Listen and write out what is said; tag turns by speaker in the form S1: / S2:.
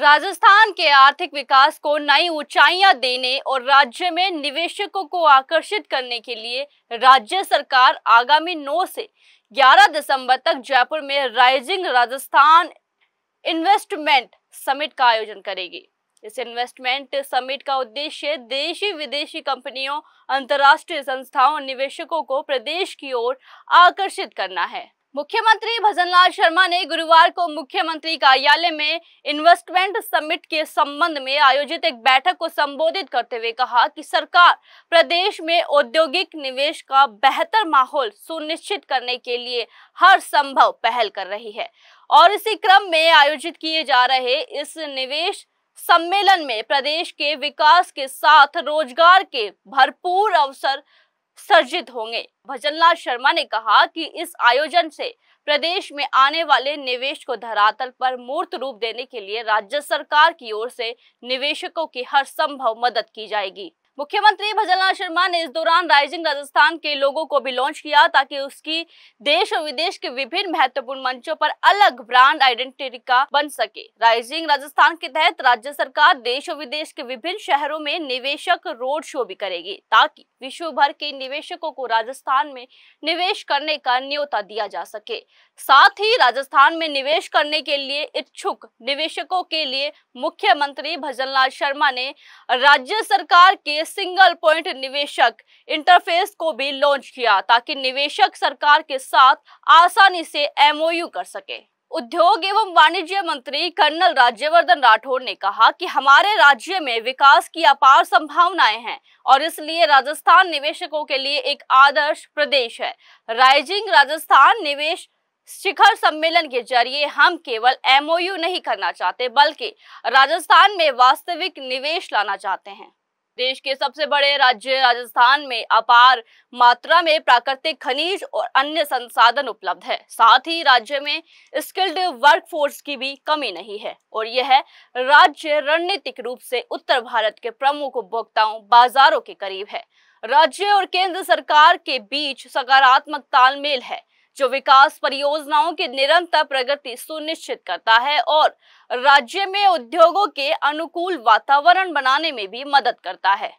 S1: राजस्थान के आर्थिक विकास को नई ऊंचाइयां देने और राज्य में निवेशकों को आकर्षित करने के लिए राज्य सरकार आगामी 9 से 11 दिसंबर तक जयपुर में राइजिंग राजस्थान इन्वेस्टमेंट समिट का आयोजन करेगी इस इन्वेस्टमेंट समिट का उद्देश्य देशी विदेशी कंपनियों अंतर्राष्ट्रीय संस्थाओं और निवेशकों को प्रदेश की ओर आकर्षित करना है मुख्यमंत्री भजनलाल शर्मा ने गुरुवार को मुख्यमंत्री कार्यालय में इन्वेस्टमेंट समिट के संबंध में आयोजित एक बैठक को संबोधित करते हुए कहा कि सरकार प्रदेश में औद्योगिक निवेश का बेहतर माहौल सुनिश्चित करने के लिए हर संभव पहल कर रही है और इसी क्रम में आयोजित किए जा रहे इस निवेश सम्मेलन में प्रदेश के विकास के साथ रोजगार के भरपूर अवसर सर्जित होंगे भजनलाल शर्मा ने कहा कि इस आयोजन से प्रदेश में आने वाले निवेश को धरातल पर मूर्त रूप देने के लिए राज्य सरकार की ओर से निवेशकों की हर संभव मदद की जाएगी मुख्यमंत्री भजन लाल शर्मा ने इस दौरान राइजिंग राजस्थान के लोगों को भी लॉन्च किया ताकि उसकी देश और विदेश के विभिन्न महत्वपूर्ण मंचों पर अलग ब्रांड आइडेंटिटी का बन सके राइजिंग राजस्थान के तहत राज्य सरकार देश और विदेश के विभिन्न शहरों में निवेशक रोड शो भी करेगी ताकि विश्व भर के निवेशकों को राजस्थान में निवेश करने का न्योता दिया जा सके साथ ही राजस्थान में निवेश करने के लिए इच्छुक निवेशकों के लिए मुख्यमंत्री भजन शर्मा ने राज्य सरकार के सिंगल पॉइंट निवेशक इंटरफेस को भी लॉन्च किया ताकि निवेशक सरकार के साथ आसानी से एमओयू कर सके उद्योग एवं वाणिज्य मंत्री कर्नल राज्यवर्धन राठौड़ ने कहा कि हमारे राज्य में विकास की अपार संभावनाएं हैं और इसलिए राजस्थान निवेशकों के लिए एक आदर्श प्रदेश है राइजिंग राजस्थान निवेश शिखर सम्मेलन के जरिए हम केवल एमओयू नहीं करना चाहते बल्कि राजस्थान में वास्तविक निवेश लाना चाहते हैं देश के सबसे बड़े राज्य राजस्थान में अपार मात्रा में प्राकृतिक खनिज और अन्य संसाधन उपलब्ध है साथ ही राज्य में स्किल्ड वर्कफोर्स की भी कमी नहीं है और यह राज्य रणनीतिक रूप से उत्तर भारत के प्रमुख उपभोक्ताओं बाजारों के करीब है राज्य और केंद्र सरकार के बीच सकारात्मक तालमेल है जो विकास परियोजनाओं की निरंतर प्रगति सुनिश्चित करता है और राज्य में उद्योगों के अनुकूल वातावरण बनाने में भी मदद करता है